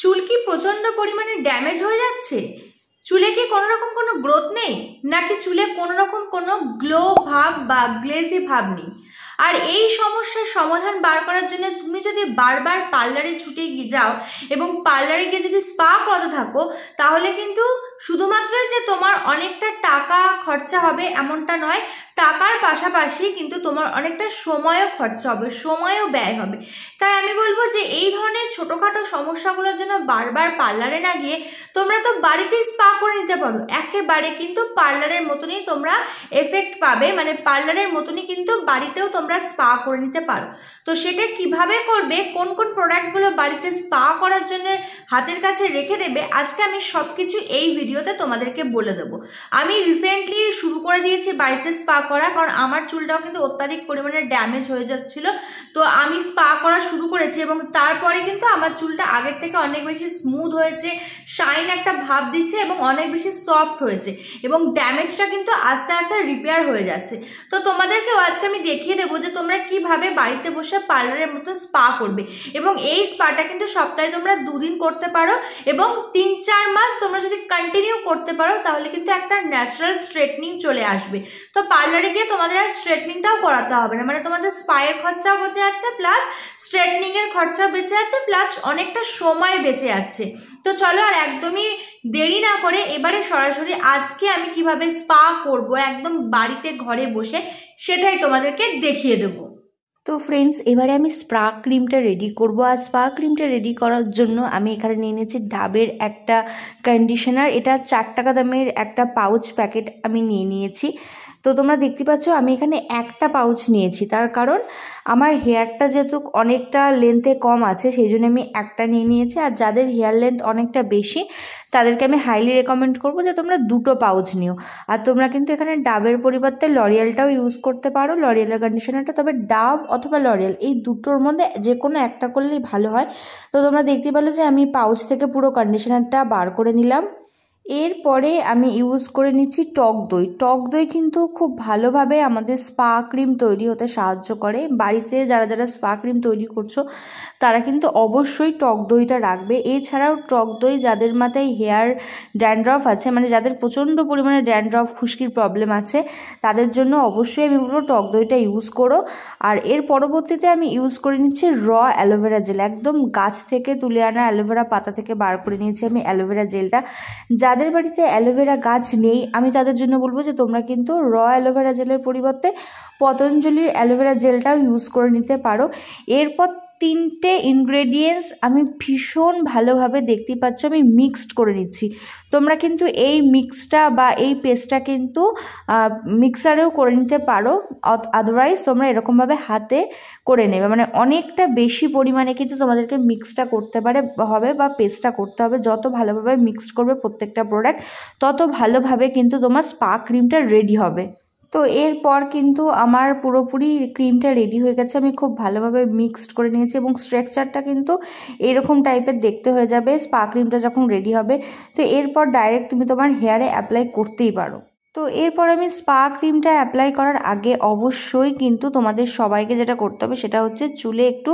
চুল কি প্রচণ্ড পরিমাণে ড্যামেজ হয়ে যাচ্ছে চুলে কি কোনো রকম কোনো গ্রোথ নেই নাকি চুলে কোনো রকম কোনো গ্লো ভাব বা গ্লেজি ভাব নেই আর এই সমস্যার সমাধান বার করার জন্য তুমি যদি বারবার পার্লারে ছুটে গিয়ে যাও এবং পার্লারে গিয়ে যদি স্পা করাতে থাকো তাহলে কিন্তু শুধুমাত্র যে তোমার অনেকটা টাকা খরচা হবে এমনটা নয় টাকার পাশাপাশি কিন্তু তোমার অনেকটা সময়ও খরচা হবে সময়ও ব্যয় হবে তাই আমি বলবো যে এই ধরনের ছোটোখাটো সমস্যাগুলোর জন্য বারবার পার্লারে না গিয়ে তোমরা তো বাড়িতেই স্পা করে নিতে পারো একেবারে কিন্তু পার্লারের মতনই তোমরা এফেক্ট পাবে মানে পার্লারের মতনই কিন্তু বাড়িতেও তোমরা স্পা করে নিতে পারো তো সেটা কিভাবে করবে কোন কোন প্রোডাক্টগুলো বাড়িতে স্পা করার জন্য হাতের কাছে রেখে দেবে আজকে আমি সব কিছু এই ভিডিওতে তোমাদেরকে বলে দেবো আমি রিসেন্টলি শুরু করে দিয়েছি বাড়িতে স্পা করা কারণ আমার চুলটাও কিন্তু অত্যাধিক পরিমাণে ড্যামেজ হয়ে যাচ্ছিলো তো আমি স্পা করা শুরু করেছি এবং তারপরে কিন্তু আমার চুলটা আগের থেকে অনেক বেশি স্মুথ হয়েছে শাইন একটা ভাব দিচ্ছে এবং অনেক বেশি সফট হয়েছে এবং ড্যামেজটা কিন্তু আস্তে আস্তে রিপেয়ার হয়ে যাচ্ছে তো তোমাদেরকেও আজকে আমি দেখিয়ে দেবো যে তোমরা কিভাবে বাড়িতে বসে পার্লারের মতো স্পা করবে এবং এই স্পাটা কিন্তু সপ্তাহে তোমরা দুদিন করতে পারো এবং তিন চার মাস তোমরা যদি কন্টিনিউ করতে পারো তাহলে কিন্তু একটা ন্যাচারাল স্ট্রেটনিং চলে আসবে তো পার্লার পার্লারে গিয়ে তোমাদের আর স্ট্রেটনিংটাও করাতে হবে না মানে তোমাদের স্পায়ের খরচাও বেঁচে যাচ্ছে প্লাস স্ট্রেটনিংয়ের খরচাও বেঁচে যাচ্ছে প্লাস অনেকটা সময় বেঁচে যাচ্ছে তো চলো আর একদমই দেরি না করে এবারে সরাসরি আজকে আমি কিভাবে স্পা করব একদম বাড়িতে ঘরে বসে সেটাই তোমাদেরকে দেখিয়ে দেবো তো ফ্রেন্ডস এবারে আমি স্পা ক্রিমটা রেডি করব আর স্পা ক্রিমটা রেডি করার জন্য আমি এখানে নিয়ে নিয়েছি ডাবের একটা কন্ডিশনার এটা চার টাকা দামের একটা পাউচ প্যাকেট আমি নিয়ে নিয়েছি তো তোমরা দেখতে পাচ্ছ আমি এখানে একটা পাউচ নিয়েছি তার কারণ আমার হেয়ারটা যেহেতু অনেকটা লেন্থে কম আছে সেই জন্য আমি একটা নিয়ে নিয়েছি আর যাদের হেয়ার লেন্থ অনেকটা বেশি তাদেরকে আমি হাইলি রেকমেন্ড করব যে তোমরা দুটো পাউচ নিও আর তোমরা কিন্তু এখানে ডাবের পরিবর্তে লরিয়ালটাও ইউজ করতে পারো লরিয়ালের কন্ডিশনারটা তবে ডাব অথবা লরিয়াল এই দুটোর মধ্যে যে কোনো একটা করলেই ভালো হয় তো তোমরা দেখতে পেলো যে আমি পাউচ থেকে পুরো কন্ডিশনারটা বার করে নিলাম এরপরে আমি ইউজ করে নিচ্ছি টক দই টক দই কিন্তু খুব ভালোভাবে আমাদের স্পা ক্রিম তৈরি হতে সাহায্য করে বাড়িতে যারা যারা স্পা ক্রিম তৈরি করছো তারা কিন্তু অবশ্যই টক দইটা রাখবে এছাড়াও টক দই যাদের মাথায় হেয়ার ড্যান্ড্রফ আছে মানে যাদের প্রচণ্ড পরিমাণে ড্যান্ড্রফ খুশকির প্রবলেম আছে তাদের জন্য অবশ্যই আমি বলবো টক দইটা ইউজ করো আর এর পরবর্তীতে আমি ইউজ করে নিচ্ছি র অ্যালোভেরা জেল একদম গাছ থেকে তুলে আনা অ্যালোভেরা পাতা থেকে বার করে নিয়েছি আমি অ্যালোভেরা জেলটা যা যাদের বাড়িতে অ্যালোভেরা গাছ নেই আমি তাদের জন্য বলবো যে তোমরা কিন্তু র অ্যালোভেরা জেলের পরিবর্তে পতঞ্জলির অ্যালোভেরা জেলটাও ইউজ করে নিতে পারো এরপর তিনটে ইনগ্রেডিয়েন্টস আমি ভীষণ ভালোভাবে দেখতে পাচ্ছ আমি মিক্সড করে নিচ্ছি তোমরা কিন্তু এই মিক্সটা বা এই পেস্টটা কিন্তু মিক্সারেও করে নিতে পারো আদারওয়াইজ তোমরা এরকমভাবে হাতে করে নেবে মানে অনেকটা বেশি পরিমাণে কিন্তু তোমাদেরকে মিক্সটা করতে পারে হবে বা পেস্টটা করতে হবে যত ভালোভাবে মিক্সড করবে প্রত্যেকটা প্রোডাক্ট তত ভালোভাবে কিন্তু তোমার স্পা ক্রিমটা রেডি হবে তো এরপর কিন্তু আমার পুরোপুরি ক্রিমটা রেডি হয়ে গেছে আমি খুব ভালোভাবে মিক্সড করে নিয়েছি এবং স্ট্রেকচারটা কিন্তু এরকম টাইপের দেখতে হয়ে যাবে স্পা ক্রিমটা যখন রেডি হবে তো এরপর ডাইরেক্ট তুমি তোমার হেয়ারে অ্যাপ্লাই করতেই পারো তো এরপর আমি স্পা ক্রিমটা অ্যাপ্লাই করার আগে অবশ্যই কিন্তু তোমাদের সবাইকে যেটা করতে হবে সেটা হচ্ছে চুলে একটু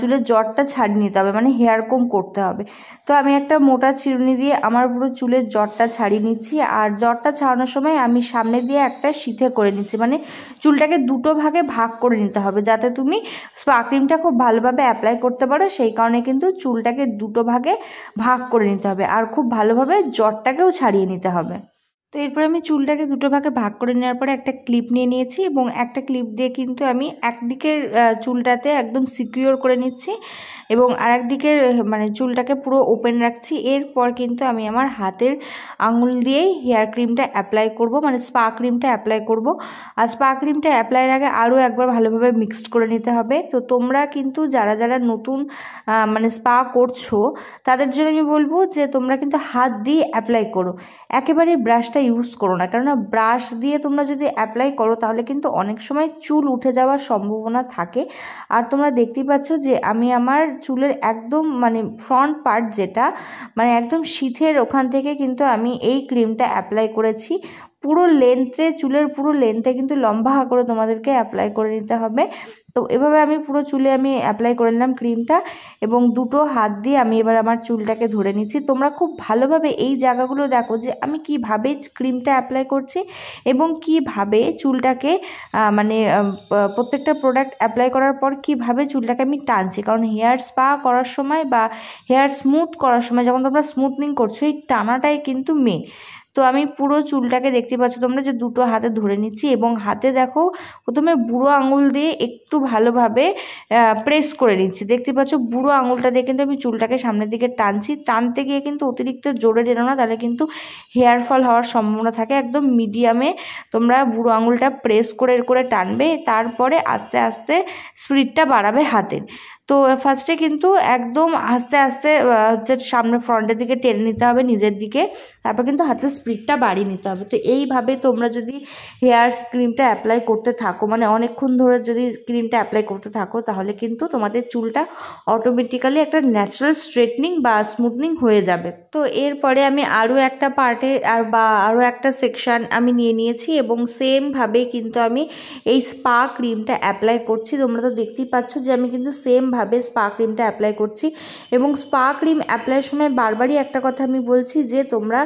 চুলের জ্বরটা ছাড়িয়ে নিতে হবে মানে হেয়ার কম করতে হবে তো আমি একটা মোটা চিরুনি দিয়ে আমার পুরো চুলের জ্বরটা ছাড়িয়ে নিচ্ছি আর জ্বরটা ছাড়ানোর সময় আমি সামনে দিয়ে একটা সিথে করে নিচ্ছি মানে চুলটাকে দুটো ভাগে ভাগ করে নিতে হবে যাতে তুমি স্পা ক্রিমটা খুব ভালোভাবে অ্যাপ্লাই করতে পারো সেই কারণে কিন্তু চুলটাকে দুটো ভাগে ভাগ করে নিতে হবে আর খুব ভালোভাবে জ্বরটাকেও ছাড়িয়ে নিতে হবে তো এরপর আমি চুলটাকে দুটো ভাগে ভাগ করে নেওয়ার পরে একটা ক্লিপ নিয়ে নিয়েছি এবং একটা ক্লিপ দিয়ে কিন্তু আমি একদিকের চুলটাতে একদম সিকিওর করে নিচ্ছি এবং আর একদিকের মানে চুলটাকে পুরো ওপেন রাখছি এরপর কিন্তু আমি আমার হাতের আঙুল দিয়েই হেয়ার ক্রিমটা অ্যাপ্লাই করব মানে স্পা ক্রিমটা অ্যাপ্লাই করব আর স্পা ক্রিমটা অ্যাপ্লাইয়ের আগে আরও একবার ভালোভাবে মিক্সড করে নিতে হবে তো তোমরা কিন্তু যারা যারা নতুন মানে স্পা করছো তাদের জন্য আমি বলবো যে তোমরা কিন্তু হাত দিয়ে অ্যাপ্লাই করো একেবারে ব্রাশটা ইউজ করো না কেননা ব্রাশ দিয়ে তোমরা যদি অ্যাপ্লাই করো তাহলে কিন্তু অনেক সময় চুল উঠে যাওয়ার সম্ভাবনা থাকে আর তোমরা দেখতেই পাচ্ছ যে আমি আমার চুলের একদম মানে ফ্রন্ট পার্ট যেটা মানে একদম শীতের ওখান থেকে কিন্তু আমি এই ক্রিমটা অ্যাপ্লাই করেছি পুরো লেন্থে চুলের পুরো লেন্থে কিন্তু লম্বা করে তোমাদেরকে অ্যাপ্লাই করে নিতে হবে তো এভাবে আমি পুরো চুলে আমি অ্যাপ্লাই করে নিলাম ক্রিমটা এবং দুটো হাত দিয়ে আমি এবার আমার চুলটাকে ধরে নিচ্ছি তোমরা খুব ভালোভাবে এই জায়গাগুলো দেখো যে আমি কিভাবে ক্রিমটা অ্যাপ্লাই করছি এবং কিভাবে চুলটাকে মানে প্রত্যেকটা প্রোডাক্ট অ্যাপ্লাই করার পর কিভাবে চুলটাকে আমি টানছি কারণ হেয়ার স্পা করার সময় বা হেয়ার স্মুথ করার সময় যখন তোমরা স্মুথনিং করছো এই টানাটাই কিন্তু মেন তো আমি পুরো চুলটাকে দেখতে পাচ্ছ তোমরা যে দুটো হাতে ধরে নিচ্ছি এবং হাতে দেখো প্রথমে বুড়ো আঙুল দিয়ে একটু ভালোভাবে প্রেস করে নিচ্ছি দেখতে পাচ্ছ বুড়ো আঙুলটা দিয়ে কিন্তু আমি চুলটাকে সামনের দিকে টানছি টানতে গিয়ে কিন্তু অতিরিক্ত জোরে এলো না তাহলে কিন্তু হেয়ার ফল হওয়ার সম্ভাবনা থাকে একদম মিডিয়ামে তোমরা বুড়ো আঙুলটা প্রেস করে করে টানবে তারপরে আস্তে আস্তে স্পিডটা বাড়াবে হাতের তো ফার্স্টে কিন্তু একদম আস্তে আস্তে হচ্ছে সামনে ফ্রন্টের দিকে টেনে নিতে হবে নিজের দিকে তারপর কিন্তু হাতের স্পিডটা বাড়িয়ে নিতে হবে তো এইভাবে তোমরা যদি হেয়ার ক্রিমটা অ্যাপ্লাই করতে থাকো মানে অনেকক্ষণ ধরে যদি ক্রিমটা অ্যাপ্লাই করতে থাকো তাহলে কিন্তু তোমাদের চুলটা অটোমেটিক্যালি একটা ন্যাচারাল স্ট্রেটনিং বা স্মুথনিং হয়ে যাবে তো এরপরে আমি আরও একটা পার্টে আর বা আরও একটা সেকশান আমি নিয়ে নিয়েছি এবং সেমভাবে কিন্তু আমি এই স্পা ক্রিমটা অ্যাপ্লাই করছি তোমরা তো দেখতেই পাচ্ছ যে আমি কিন্তু সেম ভাবে স্পা ক্রিমটা অ্যাপ্লাই করছি এবং স্পা ক্রিম অ্যাপ্লাইয়ের সময় বারবারই একটা কথা আমি বলছি যে তোমরা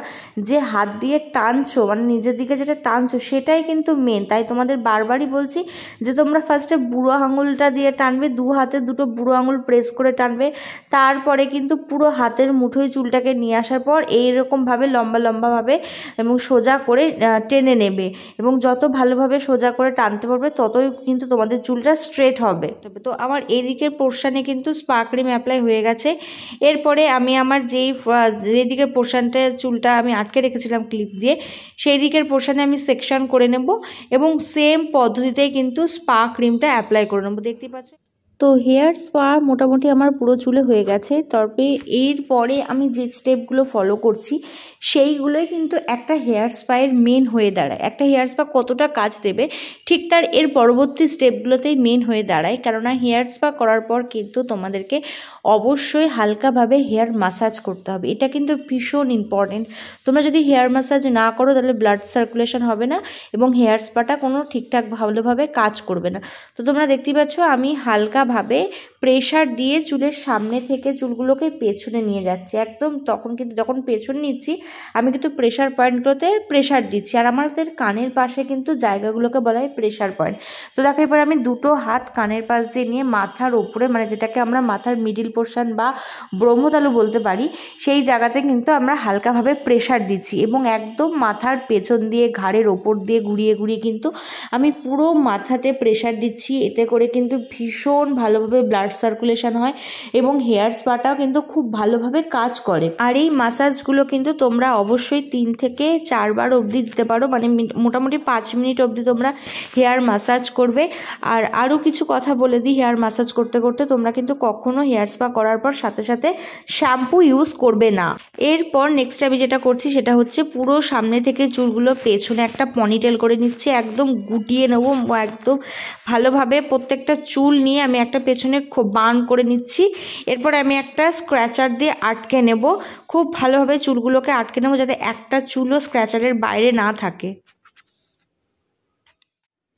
যে হাত দিয়ে টানছো মানে নিজের দিকে যেটা টানছো সেটাই কিন্তু মেন তাই তোমাদের বারবারই বলছি যে তোমরা ফার্স্টে বুড়ো আঙুলটা দিয়ে টানবে দু হাতে দুটো বুড়ো আঙুল প্রেস করে টানবে তারপরে কিন্তু পুরো হাতের মুঠোয় চুলটাকে নিয়ে আসার পর এইরকমভাবে লম্বা লম্বাভাবে এবং সোজা করে টেনে নেবে এবং যত ভালোভাবে সোজা করে টানতে পারবে ততই কিন্তু তোমাদের চুলটা স্ট্রেট হবে তবে তো আমার এদিকের পোর্শন পোর্শানে কিন্তু ক্রিম অ্যাপ্লাই হয়ে গেছে এরপরে আমি আমার যেই যেদিকের পোর্শানটা চুলটা আমি আটকে রেখেছিলাম ক্লিপ দিয়ে সেই দিকের পোর্শানে আমি সেকশন করে নেব এবং সেম পদ্ধতিতে কিন্তু স্পা ক্রিমটা অ্যাপ্লাই করে নেবো দেখতে পাচ্ছি তো হেয়ার স্পা মোটামুটি আমার পুরো চুলে হয়ে গেছে তবে এরপরে আমি যে স্টেপগুলো ফলো করছি সেইগুলোই কিন্তু একটা হেয়ার স্পায়ের মেন হয়ে দাঁড়ায় একটা হেয়ার স্পা কতটা কাজ দেবে ঠিক তার এর পরবর্তী স্টেপগুলোতেই মেন হয়ে দাঁড়ায় কেননা হেয়ার স্পা করার পর কিন্তু তোমাদেরকে অবশ্যই হালকাভাবে হেয়ার মাসাজ করতে হবে এটা কিন্তু ভীষণ ইম্পর্টেন্ট তোমরা যদি হেয়ার মাসাজ না করো তাহলে ব্লাড সার্কুলেশন হবে না এবং হেয়ার স্পাটা কোনো ঠিকঠাক ভালোভাবে কাজ করবে না তো তোমরা দেখতেই পাচ্ছ আমি হালকা ভাবে প্রেশার দিয়ে চুলের সামনে থেকে চুলগুলোকে পেছনে নিয়ে যাচ্ছে একদম তখন কিন্তু যখন পেছন নিচ্ছি আমি কিন্তু প্রেশার পয়েন্টগুলোতে প্রেশার দিচ্ছি আর আমাদের কানের পাশে কিন্তু জায়গাগুলোকে বলা হয় প্রেশার পয়েন্ট তো দেখো এবার আমি দুটো হাত কানের পাশ দিয়ে নিয়ে মাথার ওপরে মানে যেটাকে আমরা মাথার মিডিল পোর্শন বা ব্রহ্মতালু বলতে পারি সেই জায়গাতে কিন্তু আমরা হালকাভাবে প্রেশার দিচ্ছি এবং একদম মাথার পেছন দিয়ে ঘাড়ের ওপর দিয়ে ঘুরিয়ে ঘুরিয়ে কিন্তু আমি পুরো মাথাতে প্রেশার দিচ্ছি এতে করে কিন্তু ভীষণ ভালোভাবে ব্লাড সার্কুলেশন হয় এবং হেয়ার স্পাটাও কিন্তু খুব ভালোভাবে কাজ করে আর এই মাসাজগুলো কিন্তু তোমরা অবশ্যই তিন থেকে চারবার অবধি দিতে পারো মানে মোটামুটি পাঁচ মিনিট অবধি তোমরা হেয়ার মাসাজ করবে আর আরও কিছু কথা বলে দিই হেয়ার মাসাজ করতে করতে তোমরা কিন্তু কখনো হেয়ার স্পা করার পর সাথে সাথে শ্যাম্পু ইউজ করবে না এরপর নেক্সট আমি যেটা করছি সেটা হচ্ছে পুরো সামনে থেকে চুলগুলো পেছনে একটা পনিটেল করে নিচ্ছি একদম গুটিয়ে নেবো একদম ভালোভাবে প্রত্যেকটা চুল নিয়ে আমি একটা পেছনে খুব বান করে নিচ্ছি এরপর আমি একটা স্ক্র্যাচার দিয়ে আটকে নেব খুব ভালোভাবে চুলগুলোকে আটকে নেব যাতে একটা চুলও স্ক্র্যাচারের বাইরে না থাকে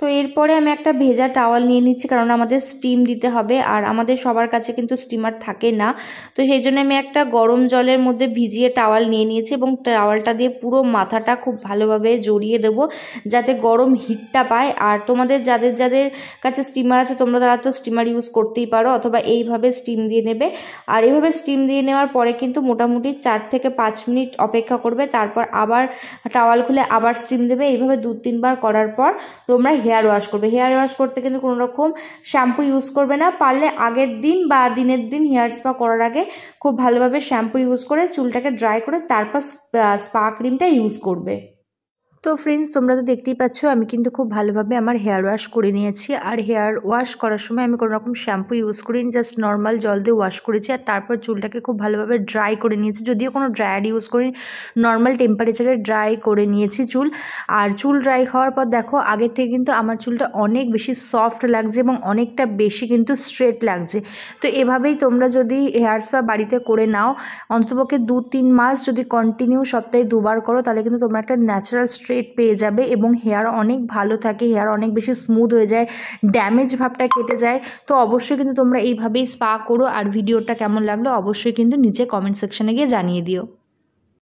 তো এরপরে আমি একটা ভেজা টাওয়াল নিয়ে নিচ্ছি কারণ আমাদের স্টিম দিতে হবে আর আমাদের সবার কাছে কিন্তু স্টিমার থাকে না তো সেই জন্য আমি একটা গরম জলের মধ্যে ভিজিয়ে টাওয়াল নিয়ে নিয়েছি এবং টাওয়ালটা দিয়ে পুরো মাথাটা খুব ভালোভাবে জড়িয়ে দেব যাতে গরম হিটটা পায় আর তোমাদের যাদের যাদের কাছে স্টিমার আছে তোমরা তারা তো স্টিমার ইউজ করতেই পারো অথবা এইভাবে স্টিম দিয়ে নেবে আর এইভাবে স্টিম দিয়ে নেওয়ার পরে কিন্তু মোটামুটি চার থেকে পাঁচ মিনিট অপেক্ষা করবে তারপর আবার টাওয়াল খুলে আবার স্টিম দেবে এইভাবে দু তিনবার করার পর তোমরা হেয়ার ওয়াশ করবে হেয়ার ওয়াশ করতে কিন্তু কোনো রকম শ্যাম্পু ইউজ করবে না পারলে আগের দিন বা দিনের দিন হেয়ার স্পা করার আগে খুব ভালোভাবে শ্যাম্পু ইউজ করে চুলটাকে ড্রাই করে তারপর স্পা ক্রিমটা ইউজ করবে তো ফ্রেন্ডস তোমরা তো দেখতেই পাচ্ছ আমি কিন্তু খুব ভালোভাবে আমার হেয়ার ওয়াশ করে নিয়েছি আর হেয়ার ওয়াশ করার সময় আমি কোনো রকম শ্যাম্পু ইউজ করিনি জাস্ট নর্মাল জল দিয়ে ওয়াশ করেছি আর তারপর চুলটাকে খুব ভালোভাবে ড্রাই করে নিয়েছি যদিও কোনো ড্রায়ার ইউজ করিনি নর্মাল টেম্পারেচারে ড্রাই করে নিয়েছি চুল আর চুল ড্রাই হওয়ার পর দেখো আগের থেকে কিন্তু আমার চুলটা অনেক বেশি সফট লাগছে এবং অনেকটা বেশি কিন্তু স্ট্রেট লাগছে তো এভাবেই তোমরা যদি হেয়ার স্পা বাড়িতে করে নাও অন্তপক্ষে দু তিন মাস যদি কন্টিনিউ সপ্তাহে দুবার করো তাহলে কিন্তু তোমরা একটা ন্যাচারাল স্ট্রেট পেয়ে যাবে এবং হেয়ার অনেক ভালো থাকে হেয়ার অনেক বেশি স্মুথ হয়ে যায় ড্যামেজ ভাবটা কেটে যায় তো অবশ্যই কিন্তু তোমরা এইভাবেই স্পা করো আর ভিডিওটা কেমন লাগলো অবশ্যই কিন্তু নিচে কমেন্ট সেকশানে গিয়ে জানিয়ে দিও